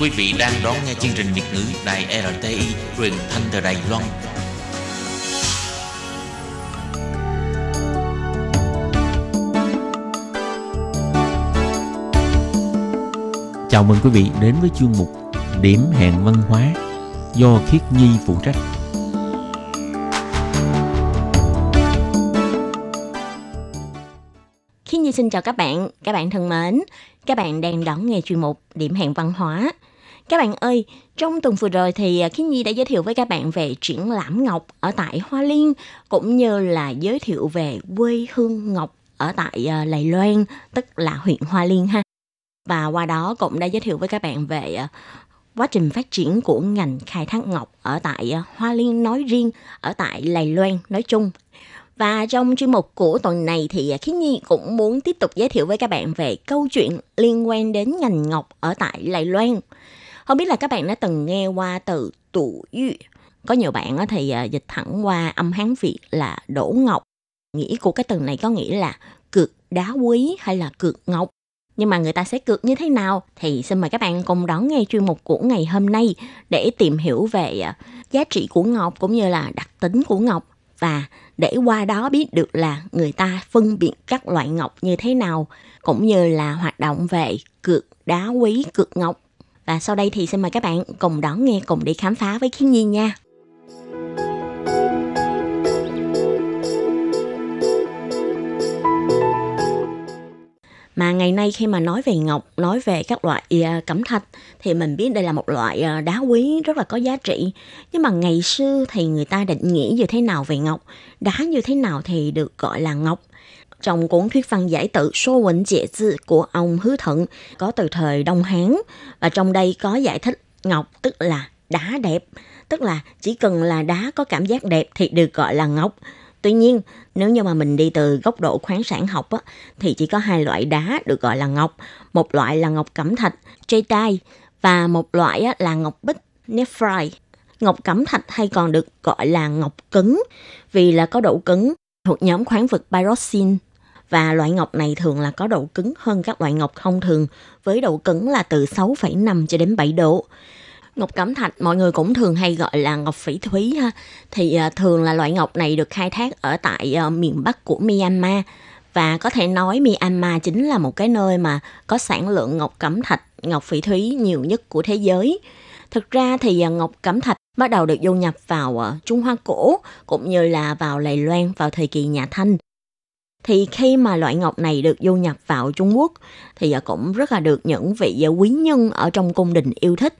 Quý vị đang đón nghe chương trình Việt ngữ Đài RTI truyền thanh từ Đài Loan. Chào mừng quý vị đến với chương mục Điểm hẹn văn hóa do Khiết Nhi phụ trách. Khiết Nhi xin chào các bạn, các bạn thân mến. Các bạn đang đón nghe chuyên mục Điểm hẹn văn hóa các bạn ơi, trong tuần vừa rồi thì à, Khiến Nhi đã giới thiệu với các bạn về triển lãm ngọc ở tại Hoa Liên cũng như là giới thiệu về quê hương ngọc ở tại à, Lầy Loan, tức là huyện Hoa Liên ha. Và qua đó cũng đã giới thiệu với các bạn về à, quá trình phát triển của ngành khai thác ngọc ở tại Hoa Liên nói riêng, ở tại Lầy Loan nói chung. Và trong chuyên mục của tuần này thì Khiến Nhi cũng muốn tiếp tục giới thiệu với các bạn về câu chuyện liên quan đến ngành ngọc ở tại lầy Loan. Không biết là các bạn đã từng nghe qua từ tụ dư. Có nhiều bạn thì à, dịch thẳng qua âm Hán Việt là đổ ngọc. Nghĩa của cái từ này có nghĩa là cược đá quý hay là cược ngọc. Nhưng mà người ta sẽ cược như thế nào thì xin mời các bạn cùng đón nghe chuyên mục của ngày hôm nay để tìm hiểu về à, giá trị của ngọc cũng như là đặc tính của ngọc và để qua đó biết được là người ta phân biệt các loại ngọc như thế nào cũng như là hoạt động về cược đá quý cược ngọc và sau đây thì xin mời các bạn cùng đón nghe cùng đi khám phá với Khiến Nhi nha. mà ngày nay khi mà nói về ngọc nói về các loại à, cẩm thạch thì mình biết đây là một loại à, đá quý rất là có giá trị nhưng mà ngày xưa thì người ta định nghĩa như thế nào về ngọc đá như thế nào thì được gọi là ngọc trong cuốn thuyết văn giải tự Số Quỳnh của ông Hứa Thận có từ thời Đông Hán và trong đây có giải thích ngọc tức là đá đẹp, tức là chỉ cần là đá có cảm giác đẹp thì được gọi là ngọc. Tuy nhiên, nếu như mà mình đi từ góc độ khoáng sản học á, thì chỉ có hai loại đá được gọi là ngọc. Một loại là ngọc cẩm thạch, jadeite và một loại á, là ngọc bích, nephrite. Ngọc cẩm thạch hay còn được gọi là ngọc cứng vì là có độ cứng thuộc nhóm khoáng vật pyroxene và loại ngọc này thường là có độ cứng hơn các loại ngọc thông thường, với độ cứng là từ 6,5 cho đến 7 độ. Ngọc cẩm thạch mọi người cũng thường hay gọi là ngọc phỉ thúy ha, thì à, thường là loại ngọc này được khai thác ở tại à, miền Bắc của Myanmar và có thể nói Myanmar chính là một cái nơi mà có sản lượng ngọc cẩm thạch, ngọc phỉ thúy nhiều nhất của thế giới. Thực ra thì à, ngọc cẩm thạch bắt đầu được du nhập vào Trung Hoa cổ cũng như là vào Lài Loan vào thời kỳ nhà Thanh. Thì khi mà loại ngọc này được du nhập vào Trung Quốc thì à, cũng rất là được những vị à, quý nhân ở trong cung đình yêu thích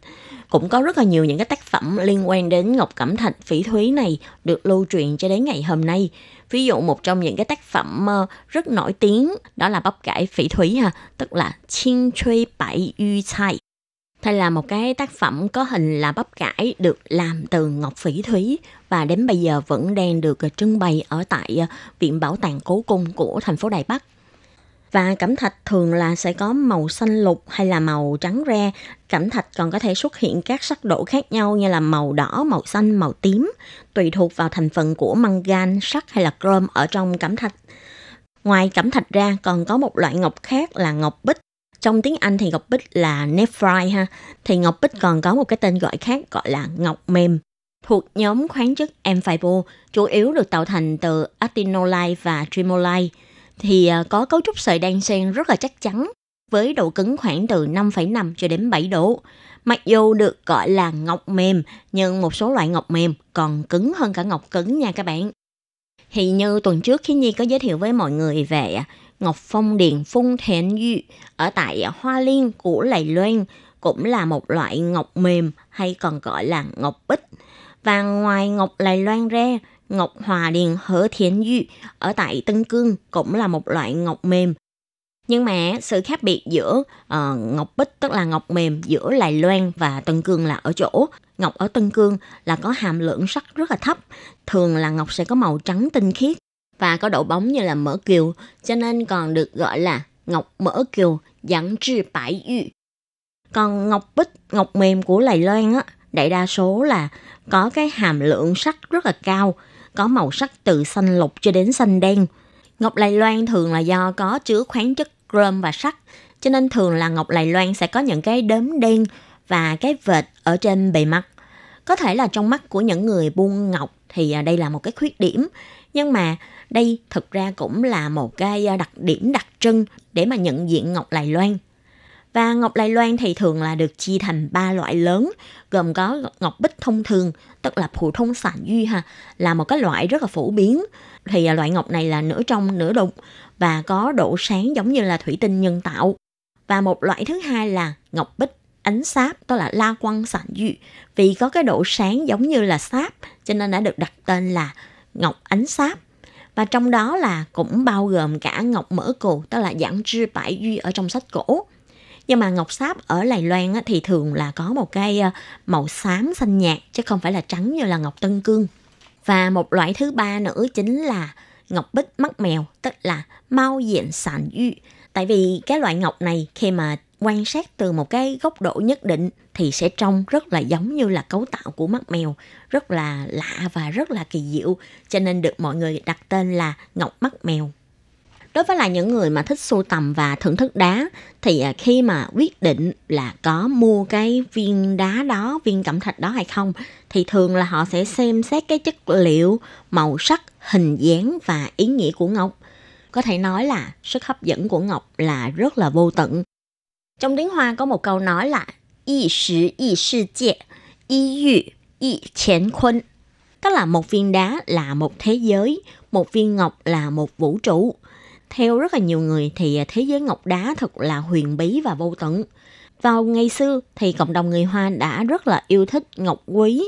cũng có rất là nhiều những cái tác phẩm liên quan đến ngọc cẩm thạch phỉ thúy này được lưu truyền cho đến ngày hôm nay ví dụ một trong những cái tác phẩm ờ, rất nổi tiếng đó là bắp cải phỉ thúy ha tức là chiên truy bảy yu cai đây là một cái tác phẩm có hình là bắp cải được làm từ ngọc phỉ thúy và đến bây giờ vẫn đang được trưng bày ở tại ờ, Viện Bảo tàng Cố Cung của thành phố Đài Bắc. Và cẩm thạch thường là sẽ có màu xanh lục hay là màu trắng re. Cẩm thạch còn có thể xuất hiện các sắc độ khác nhau như là màu đỏ, màu xanh, màu tím, tùy thuộc vào thành phần của mangan, sắt hay là chrome ở trong cẩm thạch. Ngoài cẩm thạch ra còn có một loại ngọc khác là ngọc bích trong tiếng Anh thì Ngọc Bích là nephrite ha, thì Ngọc Bích còn có một cái tên gọi khác gọi là ngọc mềm thuộc nhóm khoáng chất amphibo, chủ yếu được tạo thành từ actinolite và tremolite, thì à, có cấu trúc sợi đan xen rất là chắc chắn với độ cứng khoảng từ 5,5 cho đến 7 độ. Mặc dù được gọi là ngọc mềm, nhưng một số loại ngọc mềm còn cứng hơn cả ngọc cứng nha các bạn. Thì như tuần trước khi Nhi có giới thiệu với mọi người về à, Ngọc Phong Điền Phung Thén Dụ ở tại Hoa Liên của Lầy Loan cũng là một loại ngọc mềm hay còn gọi là ngọc bích. Và ngoài ngọc Lầy Loan ra, ngọc Hòa Điền Hở Thiến Dụ ở tại Tân Cương cũng là một loại ngọc mềm. Nhưng mà sự khác biệt giữa uh, ngọc bích tức là ngọc mềm giữa Lài Loan và Tân Cương là ở chỗ ngọc ở Tân Cương là có hàm lượng sắt rất là thấp, thường là ngọc sẽ có màu trắng tinh khiết và có độ bóng như là mỡ kiều, cho nên còn được gọi là ngọc mỡ kiều, dẫn trì bãi yu. Còn ngọc bích, ngọc mềm của Lài Loan á, đại đa số là có cái hàm lượng sắt rất là cao, có màu sắc từ xanh lục cho đến xanh đen. Ngọc Lài Loan thường là do có chứa khoáng chất chrome và sắt, cho nên thường là ngọc Lài Loan sẽ có những cái đốm đen và cái vệt ở trên bề mặt có thể là trong mắt của những người buôn ngọc thì à, đây là một cái khuyết điểm nhưng mà đây thực ra cũng là một cái à, đặc điểm đặc trưng để mà nhận diện ngọc Lài Loan. Và ngọc Lài Loan thì thường là được chia thành ba loại lớn, gồm có ngọc bích thông thường, tức là phụ thông sản duy ha, là một cái loại rất là phổ biến. Thì à, loại ngọc này là nửa trong nửa đục và có độ sáng giống như là thủy tinh nhân tạo. Và một loại thứ hai là ngọc bích ánh sáp đó là la quăng sản dụ vì có cái độ sáng giống như là sáp cho nên đã được đặt tên là ngọc ánh sáp và trong đó là cũng bao gồm cả ngọc mỡ cù tức là giảng trư bãi duy ở trong sách cổ nhưng mà ngọc sáp ở Lài Loan thì thường là có một cái ờ, màu xám xanh nhạt chứ không phải là trắng như là ngọc tân cương và một loại thứ ba nữa chính là ngọc bích mắt mèo tức là mau diện sản duy tại vì cái loại ngọc này khi mà quan sát từ một cái góc độ nhất định thì sẽ trông rất là giống như là cấu tạo của mắt mèo, rất là lạ và rất là kỳ diệu, cho nên được mọi người đặt tên là ngọc mắt mèo. Đối với là những người mà thích sưu tầm và thưởng thức đá thì à, khi mà quyết định là có mua cái viên đá đó, viên cẩm thạch đó hay không thì thường là họ sẽ xem xét cái chất liệu, màu sắc, hình dáng và ý nghĩa của ngọc. Có thể nói là sức hấp dẫn của ngọc là rất là vô tận trong tiếng Hoa có một câu nói là y sử y 世界, y yu y chén khuân. Tức là một viên đá là một thế giới, một viên ngọc là một vũ trụ. Theo rất là nhiều người thì thế giới ngọc đá thật là huyền bí và vô tận. Vào ngày xưa thì cộng đồng người Hoa đã rất là yêu thích ngọc quý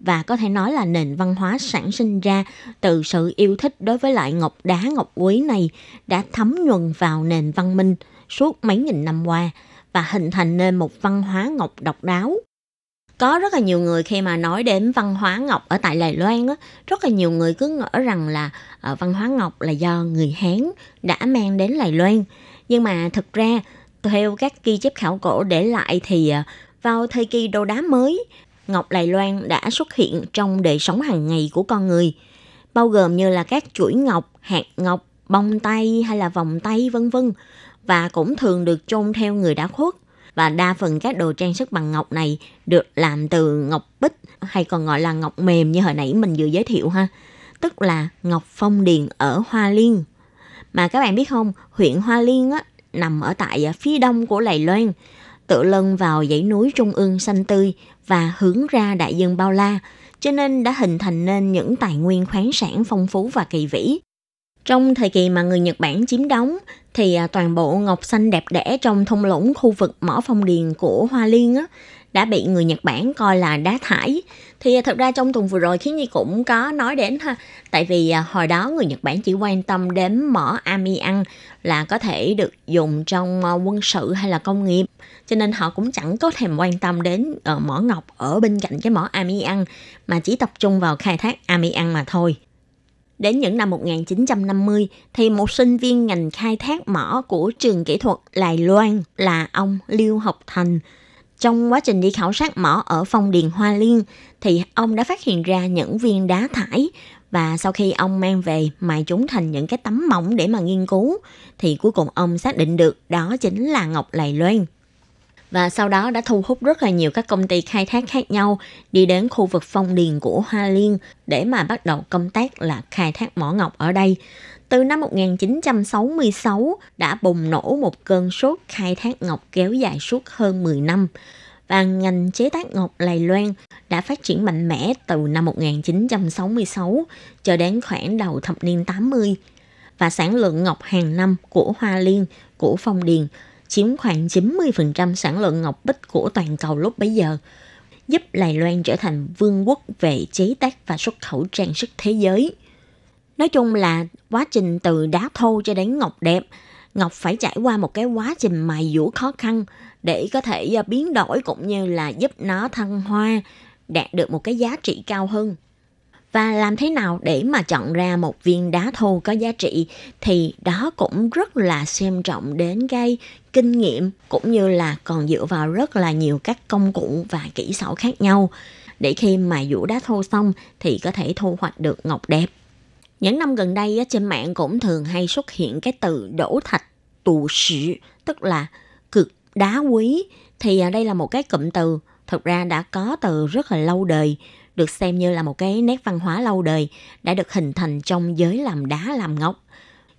và có thể nói là nền văn hóa sản sinh ra từ sự yêu thích đối với loại ngọc đá ngọc quý này đã thấm nhuần vào nền văn minh suốt mấy nghìn năm qua và hình thành nên một văn hóa ngọc độc đáo. Có rất là nhiều người khi mà nói đến văn hóa ngọc ở tại Lài Loan á, rất là nhiều người cứ ngỡ rằng là uh, văn hóa ngọc là do người Hán đã mang đến Lài Loan. Nhưng mà thực ra theo các ghi chép khảo cổ để lại thì ờ, vào thời kỳ đồ đá mới, ngọc Lài Loan đã xuất hiện trong đời sống hàng ngày của con người, bao gồm như là các chuỗi ngọc, hạt ngọc, bông tay hay là vòng tay vân vân và cũng thường được chôn theo người đã khuất. Và đa phần các đồ trang sức bằng ngọc này được làm từ ngọc bích hay còn gọi là ngọc mềm như hồi nãy mình vừa giới thiệu ha. Tức là ngọc phong điền ở Hoa Liên. Mà các bạn biết không, huyện Hoa Liên á, nằm ở tại à, phía đông của Lài Loan, tự lân vào dãy núi trung ương xanh tươi và hướng ra đại dương bao la, cho nên đã hình thành nên những tài nguyên khoáng sản phong phú và kỳ vĩ. Trong thời kỳ mà người Nhật Bản chiếm đóng, thì à, toàn bộ ngọc xanh đẹp đẽ trong thung lũng khu vực mỏ phong điền của Hoa Liên á, đã bị người Nhật Bản coi là đá thải. Thì à, thật ra trong tuần vừa rồi khiến Nhi cũng có nói đến ha, tại vì à, hồi đó người Nhật Bản chỉ quan tâm đến mỏ amiang là có thể được dùng trong quân sự hay là công nghiệp, cho nên họ cũng chẳng có thèm quan tâm đến ờ, mỏ ngọc ở bên cạnh cái mỏ amiang mà chỉ tập trung vào khai thác amiang mà thôi. Đến những năm 1950 thì một sinh viên ngành khai thác mỏ của trường kỹ thuật Lài Loan là ông Lưu Học Thành. Trong quá trình đi khảo sát mỏ ở phong điền Hoa Liên thì ông đã phát hiện ra những viên đá thải và sau khi ông mang về mài chúng thành những cái tấm mỏng để mà nghiên cứu thì cuối cùng ông xác định được đó chính là ngọc Lài loan và sau đó đã thu hút rất là nhiều các công ty khai thác khác nhau đi đến khu vực phong điền của Hoa Liên để mà bắt đầu công tác là khai thác mỏ ngọc ở đây. Từ năm 1966 đã bùng nổ một cơn sốt khai thác ngọc kéo dài suốt hơn 10 năm và ngành chế tác ngọc Lài Loan đã phát triển mạnh mẽ từ năm 1966 cho đến khoảng đầu thập niên 80 và sản lượng ngọc hàng năm của Hoa Liên, của Phong Điền chiếm khoảng 90% sản lượng ngọc bích của toàn cầu lúc bấy giờ, giúp Đài Loan trở thành vương quốc về chế tác và xuất khẩu trang sức thế giới. Nói chung là quá trình từ đá thô cho đến ngọc đẹp, ngọc phải trải qua một cái quá trình mài dũa khó khăn để có thể à, biến đổi cũng như là giúp nó thăng hoa, đạt được một cái giá trị cao hơn. Và làm thế nào để mà chọn ra một viên đá thô có giá trị thì đó cũng rất là xem trọng đến cái kinh nghiệm cũng như là còn dựa vào rất là nhiều các công cụ và kỹ xảo khác nhau để khi mà vũ đá thô xong thì có thể thu hoạch được ngọc đẹp. Những năm gần đây trên mạng cũng thường hay xuất hiện cái từ đổ thạch tù sĩ, tức là cực đá quý. Thì à, đây là một cái cụm từ thực ra đã có từ rất là lâu đời, được xem như là một cái nét văn hóa lâu đời đã được hình thành trong giới làm đá làm ngọc.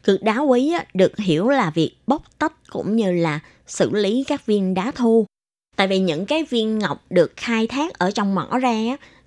Cực đá quý được hiểu là việc bóc tách cũng như là xử lý các viên đá thô. Tại vì những cái viên ngọc được khai thác ở trong mỏ ra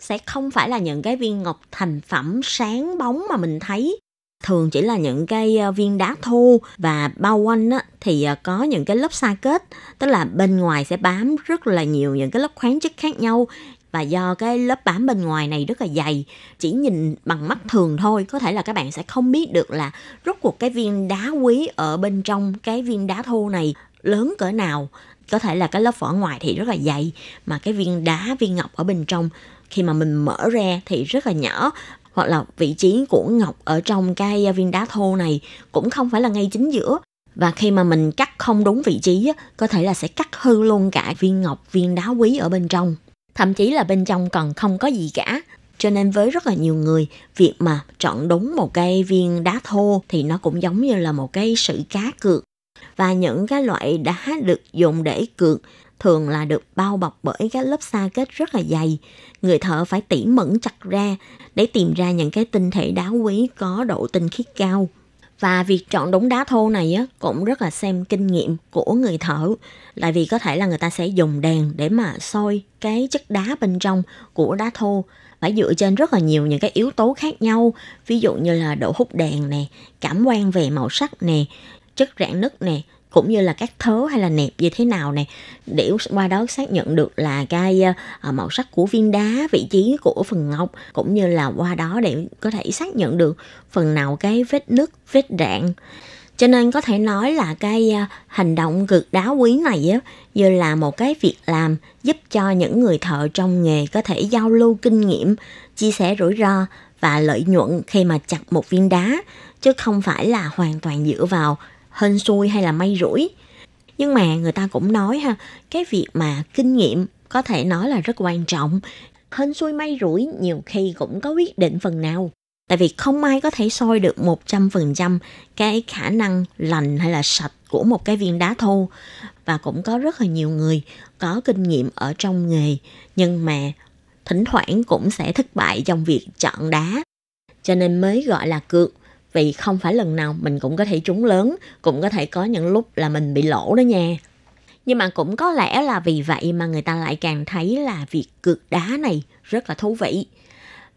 sẽ không phải là những cái viên ngọc thành phẩm sáng bóng mà mình thấy. Thường chỉ là những cái ờ, viên đá thô và bao quanh thì ờ, có những cái lớp sa kết, tức là bên ngoài sẽ bám rất là nhiều những cái lớp khoáng chất khác nhau và do cái lớp bám bên ngoài này rất là dày chỉ nhìn bằng mắt thường thôi có thể là các bạn sẽ không biết được là rốt cuộc cái viên đá quý ở bên trong cái viên đá thô này lớn cỡ nào có thể là cái lớp vỏ ngoài thì rất là dày mà cái viên đá viên ngọc ở bên trong khi mà mình mở ra thì rất là nhỏ hoặc là vị trí của ngọc ở trong cái viên đá thô này cũng không phải là ngay chính giữa và khi mà mình cắt không đúng vị trí có thể là sẽ cắt hư luôn cả viên ngọc viên đá quý ở bên trong thậm chí là bên trong còn không có gì cả. Cho nên với rất là nhiều người, việc mà chọn đúng một cái viên đá thô thì nó cũng giống như là một cái sự cá cược. Và những cái loại đá được dùng để cược thường là được bao bọc bởi cái lớp sa kết rất là dày. Người thợ phải tỉ mẩn chặt ra để tìm ra những cái tinh thể đá quý có độ tinh khiết cao. Và việc chọn đống đá thô này á, cũng rất là xem kinh nghiệm của người thợ. Tại vì có thể là người ta sẽ dùng đèn để mà soi cái chất đá bên trong của đá thô. Phải dựa trên rất là nhiều những cái yếu tố khác nhau. Ví dụ như là độ hút đèn nè, cảm quan về màu sắc nè, chất rạn nứt nè, cũng như là các thớ hay là nẹp như thế nào này để qua đó xác nhận được là cái ờ, màu sắc của viên đá vị trí của phần ngọc cũng như là qua đó để có thể xác nhận được phần nào cái vết nứt vết rạn cho nên có thể nói là cái ờ, hành động cực đá quý này á như là một cái việc làm giúp cho những người thợ trong nghề có thể giao lưu kinh nghiệm chia sẻ rủi ro và lợi nhuận khi mà chặt một viên đá chứ không phải là hoàn toàn dựa vào hên xui hay là may rủi. Nhưng mà người ta cũng nói ha, cái việc mà kinh nghiệm có thể nói là rất quan trọng. Hên xui may rủi nhiều khi cũng có quyết định phần nào. Tại vì không ai có thể soi được 100% cái khả năng lành hay là sạch của một cái viên đá thô. Và cũng có rất là nhiều người có kinh nghiệm ở trong nghề nhưng mà thỉnh thoảng cũng sẽ thất bại trong việc chọn đá. Cho nên mới gọi là cược vì không phải lần nào mình cũng có thể trúng lớn cũng có thể có những lúc là mình bị lỗ đó nha nhưng mà cũng có lẽ là vì vậy mà người ta lại càng thấy là việc cược đá này rất là thú vị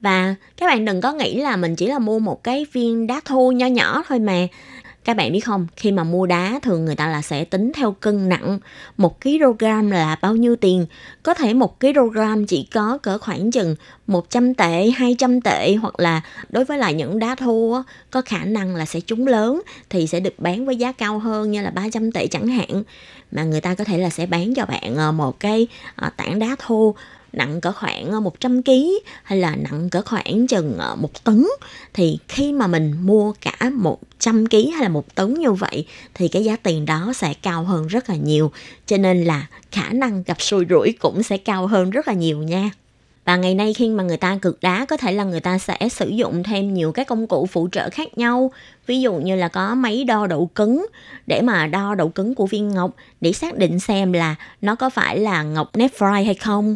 và các bạn đừng có nghĩ là mình chỉ là mua một cái viên đá thu nho nhỏ thôi mà các bạn biết không khi mà mua đá thường người ta là sẽ tính theo cân nặng một kg là bao nhiêu tiền có thể một kg chỉ có cỡ khoảng chừng 100 tệ 200 tệ hoặc là đối với lại những đá thô có khả năng là sẽ trúng lớn thì sẽ được bán với giá cao hơn như là 300 tệ chẳng hạn mà người ta có thể là sẽ bán cho bạn ờ, một cái ờ, tảng đá thô nặng cỡ khoảng 100 ờ, kg hay là nặng cỡ khoảng chừng 1 ờ, tấn thì khi mà mình mua cả 100 kg hay là một tấn như vậy thì cái giá tiền đó sẽ cao hơn rất là nhiều cho nên là khả năng gặp xui rủi cũng sẽ cao hơn rất là nhiều nha và ngày nay khi mà người ta cực đá có thể là người ta sẽ sử dụng thêm nhiều các công cụ phụ trợ khác nhau ví dụ như là có máy đo độ cứng để mà đo độ cứng của viên ngọc để xác định xem là nó có phải là ngọc nephrite hay không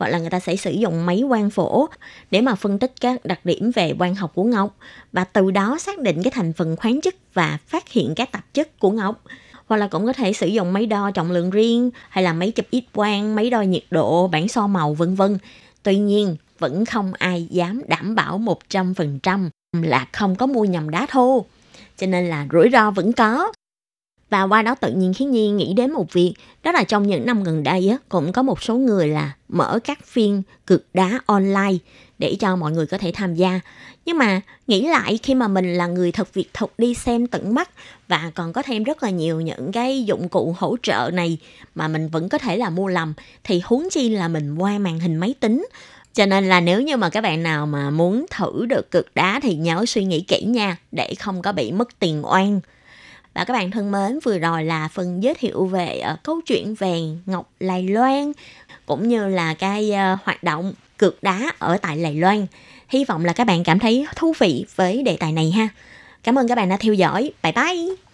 hoặc là người ta sẽ sử dụng máy quang phổ để mà phân tích các đặc điểm về quang học của ngọc và từ đó xác định cái thành phần khoáng chất và phát hiện các tạp chất của ngọc hoặc là cũng có thể sử dụng máy đo trọng lượng riêng hay là máy chụp ít quang, máy đo nhiệt độ, bảng so màu vân vân. Tuy nhiên, vẫn không ai dám đảm bảo 100% là không có mua nhầm đá thô. Cho nên là rủi ro vẫn có và qua đó tự nhiên khiến Nhi nghĩ đến một việc, đó là trong những năm gần đây á, cũng có một số người là mở các phiên cực đá online để cho mọi người có thể tham gia. Nhưng mà nghĩ lại khi mà mình là người thật việc thật đi xem tận mắt và còn có thêm rất là nhiều những cái dụng cụ hỗ trợ này mà mình vẫn có thể là mua lầm thì huống chi là mình qua màn hình máy tính cho nên là nếu như mà các bạn nào mà muốn thử được cực đá thì nhớ suy nghĩ kỹ nha để không có bị mất tiền oan. Và các bạn thân mến, vừa rồi là phần giới thiệu về ờ, câu chuyện về Ngọc Lài Loan cũng như là cái ờ, hoạt động cược đá ở tại Lài Loan. Hy vọng là các bạn cảm thấy thú vị với đề tài này ha. Cảm ơn các bạn đã theo dõi. Bye bye!